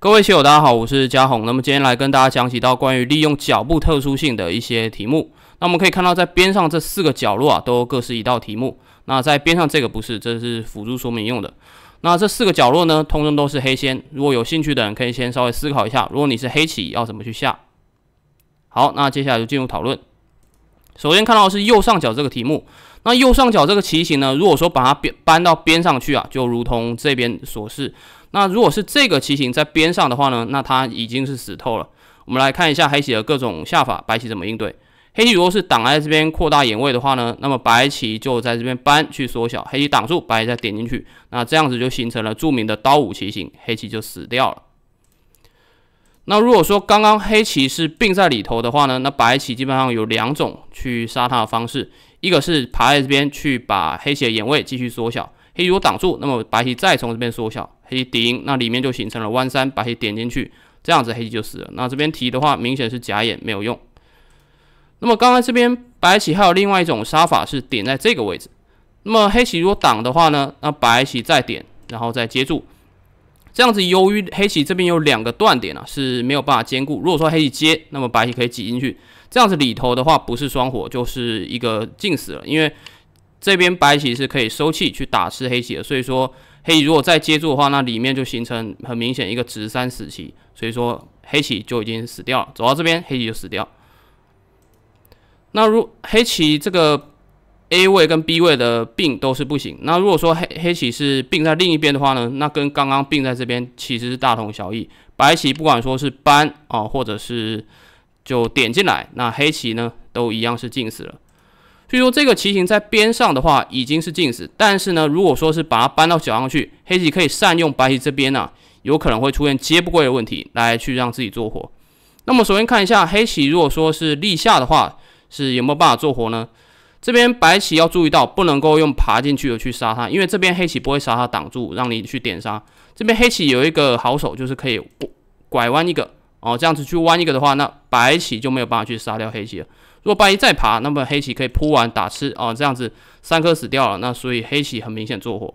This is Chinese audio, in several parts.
各位棋友，大家好，我是嘉宏。那么今天来跟大家讲几道关于利用脚步特殊性的一些题目。那我们可以看到，在边上这四个角落啊，都各是一道题目。那在边上这个不是，这是辅助说明用的。那这四个角落呢，通通都是黑先。如果有兴趣的人，可以先稍微思考一下。如果你是黑棋，要怎么去下？好，那接下来就进入讨论。首先看到是右上角这个题目。那右上角这个棋形呢，如果说把它边搬到边上去啊，就如同这边所示。那如果是这个棋形在边上的话呢，那它已经是死透了。我们来看一下黑棋的各种下法，白棋怎么应对。黑棋如果是挡在这边扩大眼位的话呢，那么白棋就在这边搬去缩小，黑棋挡住，白棋再点进去，那这样子就形成了著名的刀五棋形，黑棋就死掉了。那如果说刚刚黑棋是并在里头的话呢，那白棋基本上有两种去杀它的方式，一个是爬在这边去把黑棋的眼位继续缩小，黑棋如果挡住，那么白棋再从这边缩小。黑顶那里面就形成了弯三，白棋点进去，这样子黑棋就死了。那这边提的话，明显是假眼没有用。那么刚才这边白棋还有另外一种杀法是点在这个位置，那么黑棋如果挡的话呢，那白棋再点，然后再接住，这样子由于黑棋这边有两个断点啊，是没有办法兼顾。如果说黑棋接，那么白棋可以挤进去，这样子里头的话不是双火就是一个进死了，因为这边白棋是可以收气去打吃黑棋的，所以说。黑棋如果再接住的话，那里面就形成很明显一个直三死棋，所以说黑棋就已经死掉了。走到这边，黑棋就死掉。那如黑棋这个 A 位跟 B 位的并都是不行。那如果说黑黑棋是并在另一边的话呢，那跟刚刚并在这边其实是大同小异。白棋不管说是搬啊，或者是就点进来，那黑棋呢都一样是进死了。所以说这个棋形在边上的话已经是禁死，但是呢，如果说是把它搬到角上去，黑棋可以善用白棋这边呢，有可能会出现接不过的问题，来去让自己做活。那么首先看一下黑棋，如果说是立下的话，是有没有办法做活呢？这边白棋要注意到，不能够用爬进去的去杀它，因为这边黑棋不会杀它，挡住让你去点杀。这边黑棋有一个好手，就是可以拐弯一个哦，这样子去弯一个的话，那白棋就没有办法去杀掉黑棋了。如果白棋再爬，那么黑棋可以扑完打吃啊，这样子三颗死掉了。那所以黑棋很明显做活。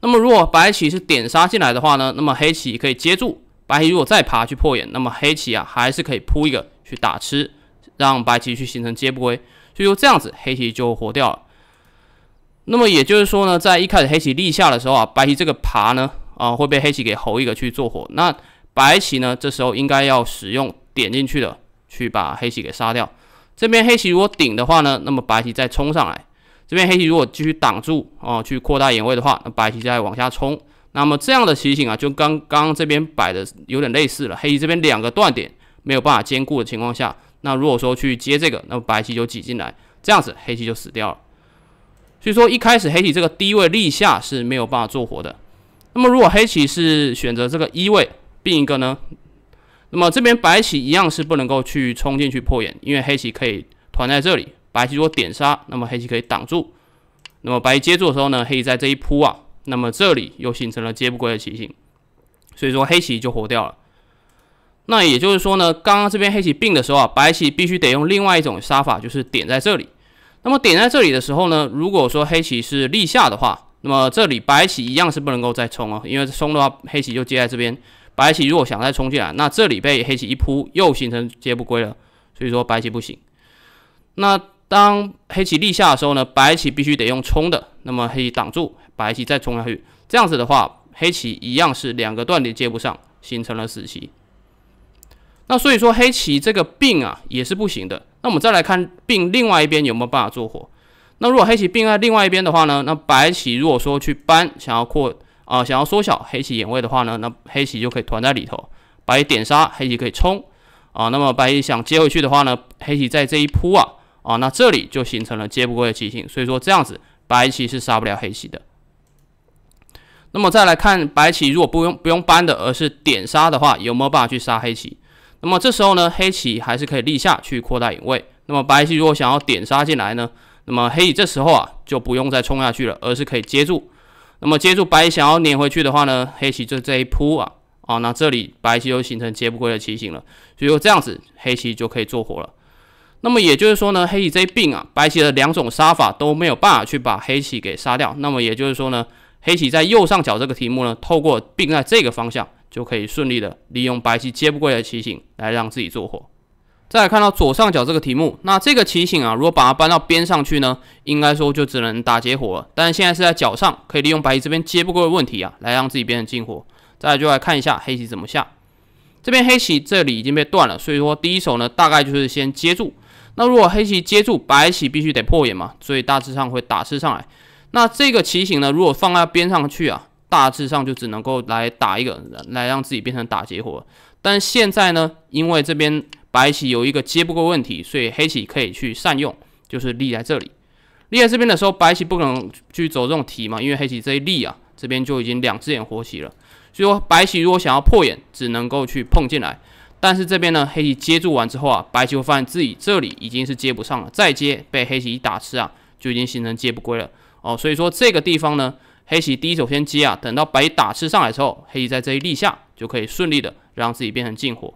那么如果白棋是点杀进来的话呢，那么黑棋可以接住。白棋如果再爬去破眼，那么黑棋啊还是可以扑一个去打吃，让白棋去形成接不归。所以说这样子黑棋就活掉了。那么也就是说呢，在一开始黑棋立下的时候啊，白棋这个爬呢啊会被黑棋给猴一个去做活。那白棋呢这时候应该要使用点进去的。去把黑棋给杀掉，这边黑棋如果顶的话呢，那么白棋再冲上来，这边黑棋如果继续挡住哦，去扩大眼位的话，那白棋再往下冲，那么这样的棋形啊，就刚刚这边摆的有点类似了。黑棋这边两个断点没有办法兼顾的情况下，那如果说去接这个，那么白棋就挤进来，这样子黑棋就死掉了。所以说一开始黑棋这个低位立下是没有办法做活的。那么如果黑棋是选择这个一位，并一个呢？那么这边白棋一样是不能够去冲进去破眼，因为黑棋可以团在这里。白棋如果点杀，那么黑棋可以挡住。那么白棋接住的时候呢，黑棋在这一扑啊，那么这里又形成了接不归的棋形，所以说黑棋就活掉了。那也就是说呢，刚刚这边黑棋并的时候啊，白棋必须得用另外一种杀法，就是点在这里。那么点在这里的时候呢，如果说黑棋是立下的话，那么这里白棋一样是不能够再冲哦，因为冲的话，黑棋就接在这边。白棋如果想再冲进来，那这里被黑棋一扑，又形成接不归了。所以说白棋不行。那当黑棋立下的时候呢，白棋必须得用冲的，那么黑棋挡住，白棋再冲下去，这样子的话，黑棋一样是两个断点接不上，形成了死棋。那所以说黑棋这个并啊也是不行的。那我们再来看并另外一边有没有办法做活。那如果黑棋并在另外一边的话呢，那白棋如果说去搬，想要扩。啊，想要缩小黑棋眼位的话呢，那黑棋就可以团在里头，白点杀黑棋可以冲，啊，那么白棋想接回去的话呢，黑棋在这一扑啊，啊，那这里就形成了接不过的棋形，所以说这样子白棋是杀不了黑棋的。那么再来看白棋如果不用不用搬的，而是点杀的话，有没有办法去杀黑棋？那么这时候呢，黑棋还是可以立下去扩大眼位。那么白棋如果想要点杀进来呢，那么黑棋这时候啊就不用再冲下去了，而是可以接住。那么，接住白想要粘回去的话呢，黑棋就这一扑啊，啊，那这里白棋就形成接不归的棋形了，所以说这样子黑棋就可以做活了。那么也就是说呢，黑棋这一并啊，白棋的两种杀法都没有办法去把黑棋给杀掉。那么也就是说呢，黑棋在右上角这个题目呢，透过并在这个方向，就可以顺利的利用白棋接不归的棋形来让自己做活。再来看到左上角这个题目，那这个棋形啊，如果把它搬到边上去呢，应该说就只能打劫活了。但是现在是在角上，可以利用白棋这边接不过的问题啊，来让自己变成进活。再就来看一下黑棋怎么下，这边黑棋这里已经被断了，所以说第一手呢，大概就是先接住。那如果黑棋接住，白棋必须得破眼嘛，所以大致上会打吃上来。那这个棋形呢，如果放到边上去啊，大致上就只能够来打一个，来让自己变成打劫活。但现在呢，因为这边。白棋有一个接不过问题，所以黑棋可以去善用，就是立在这里。立在这边的时候，白棋不可能去走这种提嘛，因为黑棋这一立啊，这边就已经两只眼活棋了。所以说，白棋如果想要破眼，只能够去碰进来。但是这边呢，黑棋接住完之后啊，白棋会发现自己这里已经是接不上了，再接被黑棋一打吃啊，就已经形成接不归了哦。所以说这个地方呢，黑棋第一手先接啊，等到白棋打吃上来之后，黑棋在这一立下就可以顺利的让自己变成进活。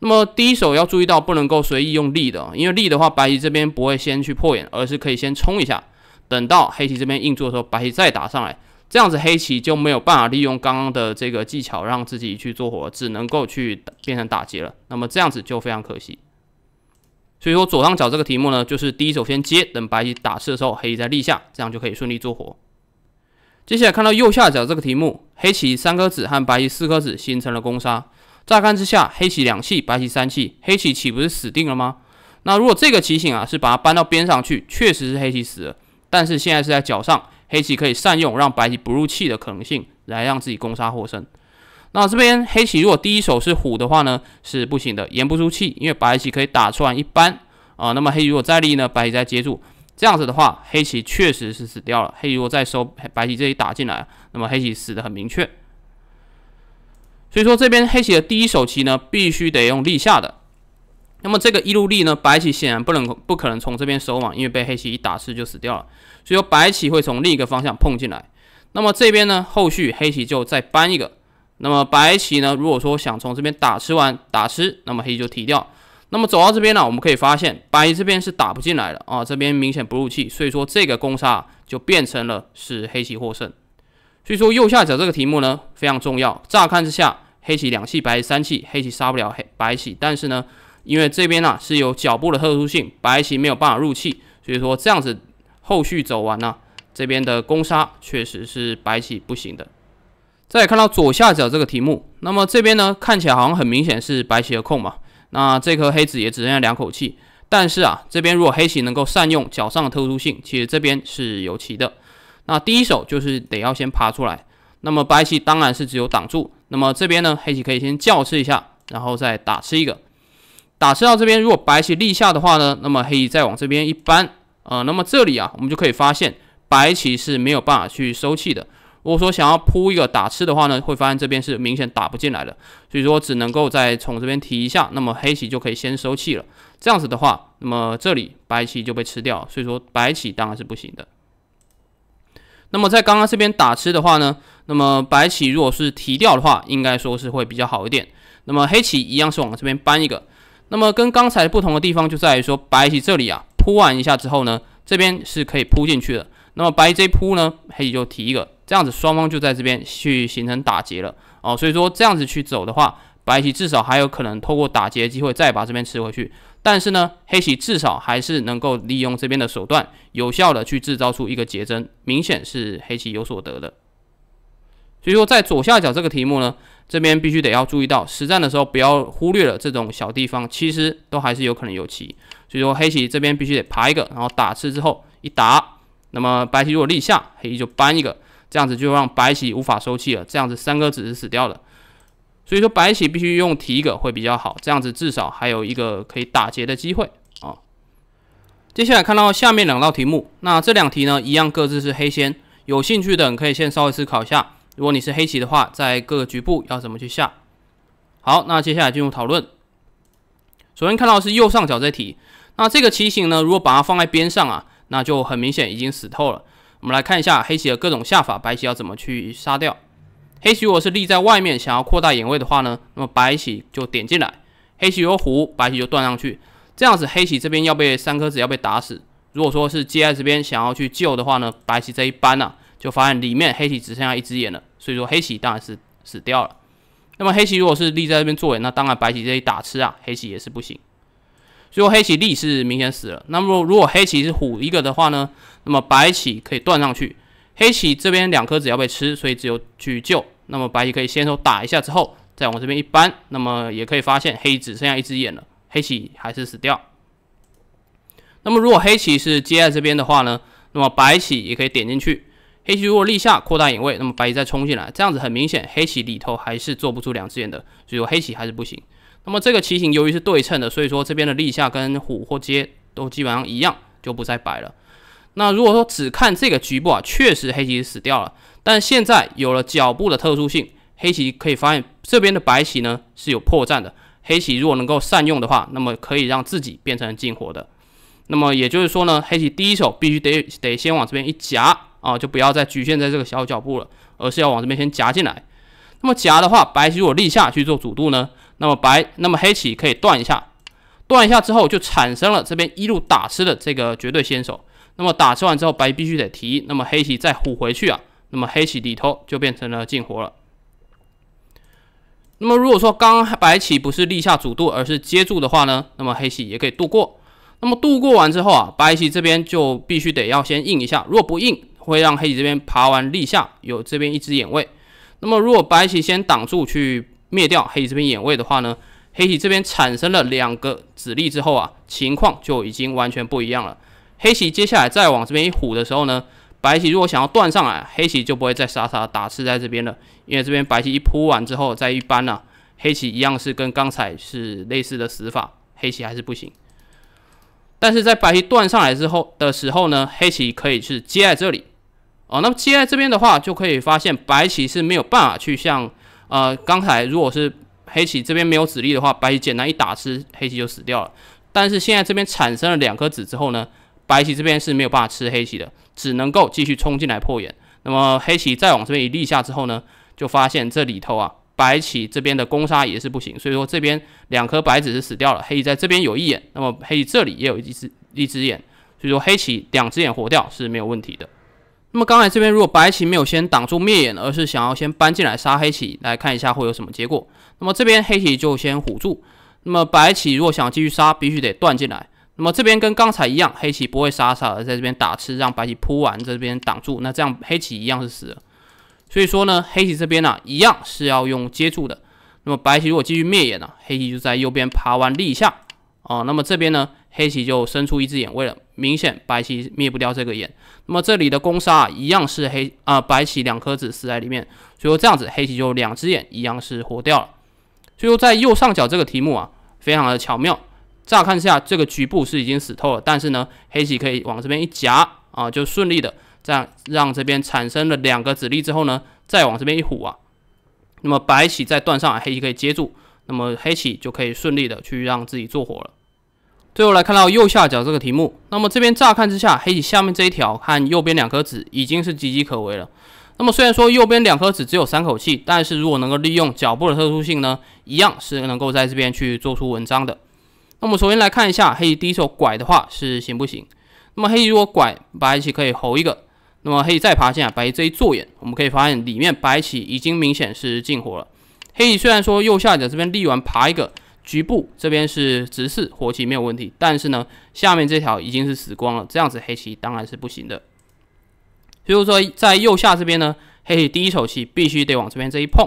那么第一手要注意到不能够随意用力的，因为力的话，白棋这边不会先去破眼，而是可以先冲一下，等到黑棋这边硬做的时候，白棋再打上来，这样子黑棋就没有办法利用刚刚的这个技巧让自己去做活，只能够去变成打劫了。那么这样子就非常可惜。所以说左上角这个题目呢，就是第一手先接，等白棋打吃的时候，黑棋再立下，这样就可以顺利做活。接下来看到右下角这个题目，黑棋三颗子和白棋四颗子形成了攻杀。乍看之下，黑棋两气，白棋三气，黑棋岂不是死定了吗？那如果这个棋形啊，是把它搬到边上去，确实是黑棋死了。但是现在是在角上，黑棋可以善用让白棋不入气的可能性，来让自己攻杀获胜。那这边黑棋如果第一手是虎的话呢，是不行的，言不出气，因为白棋可以打出来一扳啊。那么黑棋如果再立呢，白棋再接住，这样子的话，黑棋确实是死掉了。黑棋如果再收，白棋这里打进来，那么黑棋死的很明确。所以说这边黑棋的第一手棋呢，必须得用立下的。那么这个一路立呢，白棋显然不能不可能从这边守网，因为被黑棋一打吃就死掉了。所以说白棋会从另一个方向碰进来。那么这边呢，后续黑棋就再搬一个。那么白棋呢，如果说想从这边打吃完打吃，那么黑棋就提掉。那么走到这边呢，我们可以发现白这边是打不进来的啊，这边明显不入气。所以说这个攻杀就变成了是黑棋获胜。所以说右下角这个题目呢非常重要。乍看之下。黑棋两气，白棋三气，黑棋杀不了黑白棋，但是呢，因为这边呢是有脚步的特殊性，白棋没有办法入气，所以说这样子后续走完呢，这边的攻杀确实是白棋不行的。再看到左下角这个题目，那么这边呢看起来好像很明显是白棋的控嘛，那这颗黑子也只剩下两口气，但是啊，这边如果黑棋能够善用脚上的特殊性，其实这边是有棋的。那第一手就是得要先爬出来。那么白棋当然是只有挡住。那么这边呢，黑棋可以先叫吃一下，然后再打吃一个。打吃到这边，如果白棋立下的话呢，那么黑棋再往这边一扳，啊，那么这里啊，我们就可以发现白棋是没有办法去收气的。如果说想要铺一个打吃的话呢，会发现这边是明显打不进来的，所以说只能够再从这边提一下，那么黑棋就可以先收气了。这样子的话，那么这里白棋就被吃掉，所以说白棋当然是不行的。那么在刚刚这边打吃的话呢，那么白棋如果是提掉的话，应该说是会比较好一点。那么黑棋一样是往这边搬一个。那么跟刚才不同的地方就在于说，白棋这里啊铺完一下之后呢，这边是可以铺进去的。那么白 J 铺呢，黑棋就提一个，这样子双方就在这边去形成打劫了哦。所以说这样子去走的话。白棋至少还有可能透过打劫机会再把这边吃回去，但是呢，黑棋至少还是能够利用这边的手段，有效的去制造出一个劫针，明显是黑棋有所得的。所以说，在左下角这个题目呢，这边必须得要注意到，实战的时候不要忽略了这种小地方，其实都还是有可能有棋。所以说，黑棋这边必须得爬一个，然后打吃之后一打，那么白棋如果立下，黑棋就搬一个，这样子就让白棋无法收气了，这样子三个子是死掉了。所以说，白棋必须用提一个会比较好，这样子至少还有一个可以打劫的机会啊。接下来看到下面两道题目，那这两题呢，一样各自是黑先，有兴趣的可以先稍微思考一下。如果你是黑棋的话，在各个局部要怎么去下？好，那接下来进入讨论。首先看到是右上角这题，那这个棋形呢，如果把它放在边上啊，那就很明显已经死透了。我们来看一下黑棋的各种下法，白棋要怎么去杀掉。黑棋如果是立在外面，想要扩大眼位的话呢，那么白棋就点进来，黑棋如果虎，白棋就断上去，这样子黑棋这边要被三颗子要被打死。如果说是接在这边想要去救的话呢，白棋这一扳啊，就发现里面黑棋只剩下一只眼了，所以说黑棋当然是死掉了。那么黑棋如果是立在这边做眼，那当然白棋这一打吃啊，黑棋也是不行。所以说黑棋立是明显死了。那么如果黑棋是虎一个的话呢，那么白棋可以断上去。黑棋这边两颗子要被吃，所以只有去救。那么白棋可以先手打一下，之后再往这边一扳，那么也可以发现黑棋只剩下一只眼了，黑棋还是死掉。那么如果黑棋是接在这边的话呢，那么白棋也可以点进去。黑棋如果立下扩大眼位，那么白棋再冲进来，这样子很明显黑棋里头还是做不出两只眼的，所以说黑棋还是不行。那么这个棋形由于是对称的，所以说这边的立下跟虎或接都基本上一样，就不再摆了。那如果说只看这个局部啊，确实黑棋死掉了。但现在有了脚部的特殊性，黑棋可以发现这边的白棋呢是有破绽的。黑棋如果能够善用的话，那么可以让自己变成进活的。那么也就是说呢，黑棋第一手必须得得先往这边一夹啊，就不要再局限在这个小脚部了，而是要往这边先夹进来。那么夹的话，白棋如果立下去做主度呢，那么白那么黑棋可以断一下，断一下之后就产生了这边一路打吃的这个绝对先手。那么打吃完之后，白必须得提，那么黑棋再虎回去啊，那么黑棋里头就变成了进活了。那么如果说刚白棋不是立下主度，而是接住的话呢，那么黑棋也可以度过。那么度过完之后啊，白棋这边就必须得要先应一下，如果不应，会让黑棋这边爬完立下有这边一只眼位。那么如果白棋先挡住去灭掉黑棋这边眼位的话呢，黑棋这边产生了两个子力之后啊，情况就已经完全不一样了。黑棋接下来再往这边一虎的时候呢，白棋如果想要断上来，黑棋就不会再傻傻打吃在这边了，因为这边白棋一扑完之后再一扳呢，黑棋一样是跟刚才是类似的死法，黑棋还是不行。但是在白棋断上来之后的时候呢，黑棋可以是接在这里，哦，那么接在这边的话，就可以发现白棋是没有办法去像呃刚才如果是黑棋这边没有子力的话，白棋简单一打吃，黑棋就死掉了。但是现在这边产生了两颗子之后呢？白棋这边是没有办法吃黑棋的，只能够继续冲进来破眼。那么黑棋再往这边一立下之后呢，就发现这里头啊，白棋这边的攻杀也是不行。所以说这边两颗白子是死掉了。黑棋在这边有一眼，那么黑棋这里也有一只一只眼，所以说黑棋两只眼活掉是没有问题的。那么刚才这边如果白棋没有先挡住灭眼，而是想要先搬进来杀黑棋，来看一下会有什么结果。那么这边黑棋就先唬住，那么白棋如果想继续杀，必须得断进来。那么这边跟刚才一样，黑棋不会傻傻的在这边打吃，让白棋铺完这边挡住，那这样黑棋一样是死所以说呢，黑棋这边呢，一样是要用接住的。那么白棋如果继续灭眼呢，黑棋就在右边爬完立下啊，那么这边呢，黑棋就伸出一只眼位了，明显白棋灭不掉这个眼。那么这里的攻杀一样是黑啊，白棋两颗子死在里面，所以说这样子黑棋就两只眼一样是活掉了。最后在右上角这个题目啊，非常的巧妙。乍看下，这个局部是已经死透了，但是呢，黑棋可以往这边一夹啊，就顺利的这样让这边产生了两个子力之后呢，再往这边一虎啊，那么白棋再断上来，黑棋可以接住，那么黑棋就可以顺利的去让自己做活了。最后来看到右下角这个题目，那么这边乍看之下，黑棋下面这一条和右边两颗子已经是岌岌可危了。那么虽然说右边两颗子只有三口气，但是如果能够利用脚步的特殊性呢，一样是能够在这边去做出文章的。那我们首先来看一下黑棋第一手拐的话是行不行？那么黑棋如果拐，白棋可以侯一个，那么黑棋再爬进来，白棋这一做眼，我们可以发现里面白棋已经明显是进活了。黑棋虽然说右下角这边立完爬一个局部，这边是直视活棋没有问题，但是呢，下面这条已经是死光了，这样子黑棋当然是不行的。所以说在右下这边呢，黑棋第一手棋必须得往这边这一碰，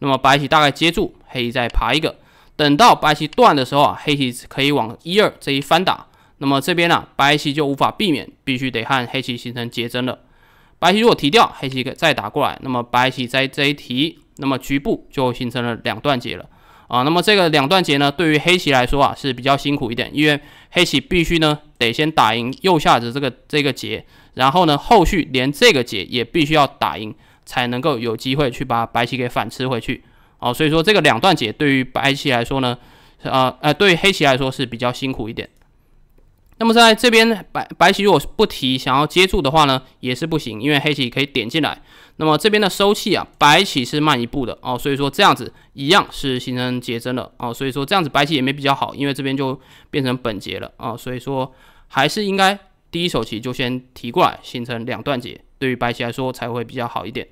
那么白棋大概接住，黑棋再爬一个。等到白棋断的时候啊，黑棋可以往一二这一翻打，那么这边呢，白棋就无法避免，必须得和黑棋形成结争了。白棋如果提掉，黑棋再打过来，那么白棋再一提，那么局部就形成了两段结了。啊，那么这个两段结呢，对于黑棋来说啊是比较辛苦一点，因为黑棋必须呢得先打赢右下子这个这个结，然后呢后续连这个结也必须要打赢，才能够有机会去把白棋给反吃回去。哦，所以说这个两段劫对于白棋来说呢，啊呃，对于黑棋来说是比较辛苦一点。那么在这边白白棋如果不提，想要接住的话呢，也是不行，因为黑棋可以点进来。那么这边的收气啊，白棋是慢一步的哦，所以说这样子一样是形成结针了哦，所以说这样子白棋也没比较好，因为这边就变成本节了啊，所以说还是应该第一手棋就先提过来，形成两段结，对于白棋来说才会比较好一点。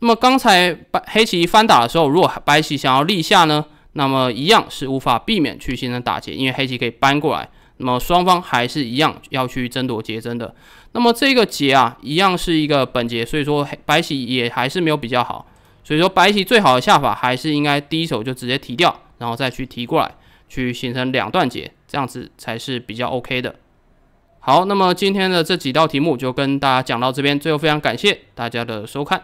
那么刚才白黑棋翻打的时候，如果白棋想要立下呢，那么一样是无法避免去形成打劫，因为黑棋可以搬过来，那么双方还是一样要去争夺劫争的。那么这个劫啊，一样是一个本劫，所以说黑白棋也还是没有比较好。所以说白棋最好的下法还是应该第一手就直接提掉，然后再去提过来，去形成两段劫，这样子才是比较 OK 的。好，那么今天的这几道题目就跟大家讲到这边，最后非常感谢大家的收看。